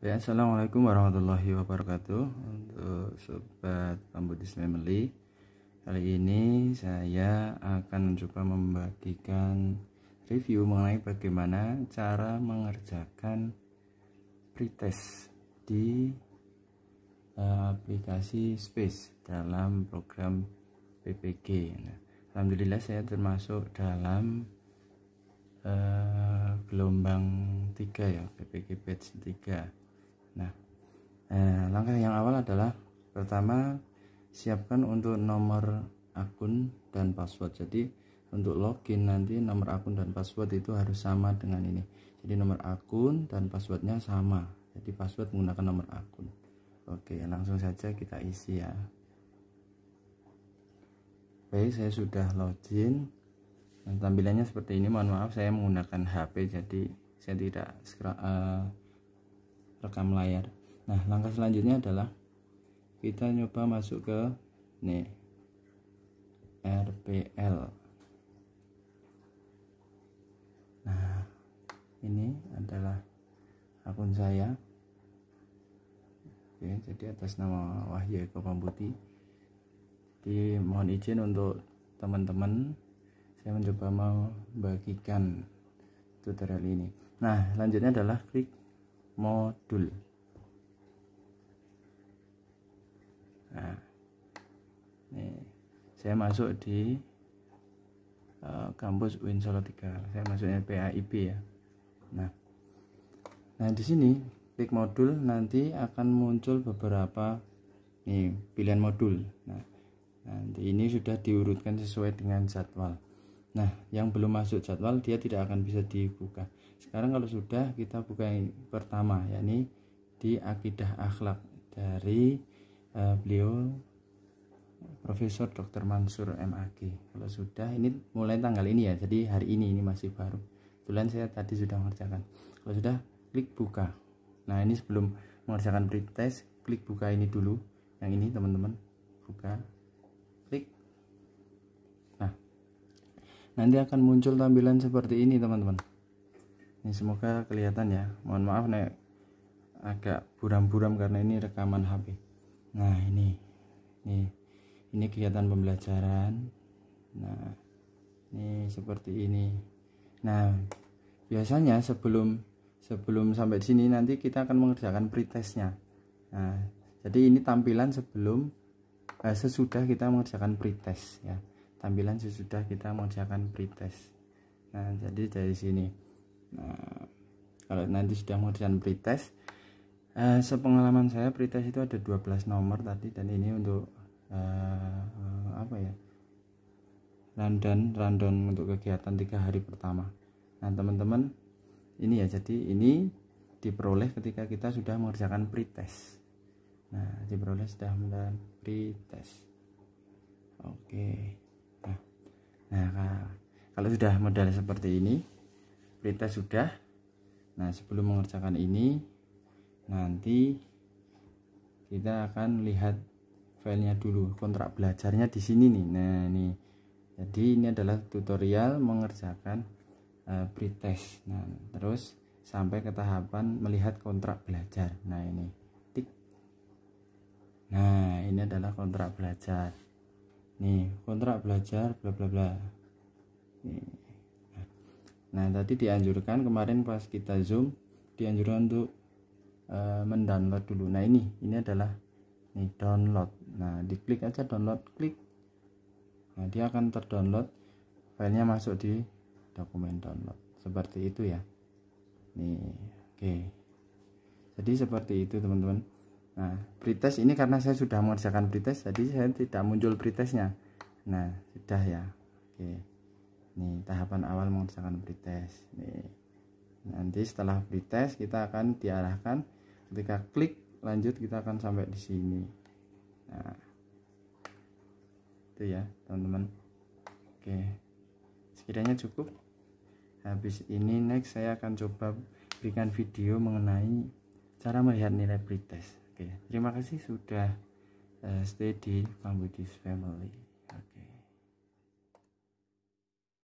Ya, Assalamualaikum warahmatullahi wabarakatuh Untuk Sobat Pembudis Family Kali ini saya akan mencoba membagikan review mengenai bagaimana cara mengerjakan pretest di eh, aplikasi Space dalam program PPG. Nah, Alhamdulillah saya termasuk dalam uh, gelombang 3 ya, PPG batch 3. Nah, eh, langkah yang awal adalah pertama siapkan untuk nomor akun dan password. Jadi untuk login nanti nomor akun dan password itu harus sama dengan ini. Jadi nomor akun dan passwordnya sama. Jadi password menggunakan nomor akun. Oke, langsung saja kita isi ya. Baik, saya sudah login. Nah, tampilannya seperti ini. Mohon maaf, saya menggunakan HP, jadi saya tidak eh, rekam layar nah langkah selanjutnya adalah kita nyoba masuk ke nih RPL nah ini adalah akun saya Oke, jadi atas nama Wahyu Eko Pambuti jadi mohon izin untuk teman-teman saya mencoba membagikan tutorial ini nah selanjutnya adalah klik modul nah, ini saya masuk di uh, kampus UIN Solo 3 saya masuknya PAIP ya nah nah di sini klik modul nanti akan muncul beberapa nih pilihan modul nah nanti ini sudah diurutkan sesuai dengan jadwal nah yang belum masuk jadwal dia tidak akan bisa dibuka sekarang kalau sudah kita buka yang pertama yakni di akidah akhlak dari uh, beliau Profesor Dr. Mansur MAG kalau sudah ini mulai tanggal ini ya jadi hari ini ini masih baru bulan saya tadi sudah mengerjakan kalau sudah klik buka nah ini sebelum mengerjakan pretest klik buka ini dulu yang ini teman-teman buka klik nah nanti akan muncul tampilan seperti ini teman-teman ini semoga kelihatan ya mohon maaf nek agak buram-buram karena ini rekaman HP nah ini ini ini kegiatan pembelajaran nah ini seperti ini nah biasanya sebelum sebelum sampai sini nanti kita akan mengerjakan pretestnya nah jadi ini tampilan sebelum eh, sesudah kita mengerjakan pretest ya tampilan sesudah kita mengerjakan pretest nah jadi dari sini Nah, kalau nanti sudah mengerjakan pretest eh, sepengalaman saya pretest itu ada 12 nomor tadi dan ini untuk eh, apa ya random random untuk kegiatan tiga hari pertama nah teman-teman ini ya jadi ini diperoleh ketika kita sudah mengerjakan pretest nah diperoleh sudah mengerjakan pretest oke nah, nah kalau sudah modal seperti ini Berita sudah. Nah, sebelum mengerjakan ini nanti kita akan lihat filenya dulu kontrak belajarnya di sini nih nah ini jadi ini adalah tutorial mengerjakan uh, pretest nah terus sampai ke tahapan melihat kontrak belajar nah ini tik nah ini adalah kontrak belajar nih kontrak belajar bla bla bla nih. Nah, tadi dianjurkan kemarin pas kita zoom dianjurkan untuk e, mendownload dulu. Nah, ini ini adalah ini download. Nah, diklik aja download, klik. Nah, dia akan terdownload. Filenya masuk di dokumen download. Seperti itu ya. Nih, oke. Jadi seperti itu, teman-teman. Nah, pretest ini karena saya sudah mengerjakan pretest, jadi saya tidak muncul pretestnya. Nah, sudah ya. Oke. Okay nih tahapan awal mengerjakan pretest nih nanti setelah pretest kita akan diarahkan ketika klik lanjut kita akan sampai di sini nah itu ya teman-teman oke sekiranya cukup habis ini next saya akan coba berikan video mengenai cara melihat nilai pretest oke terima kasih sudah uh, stay di Family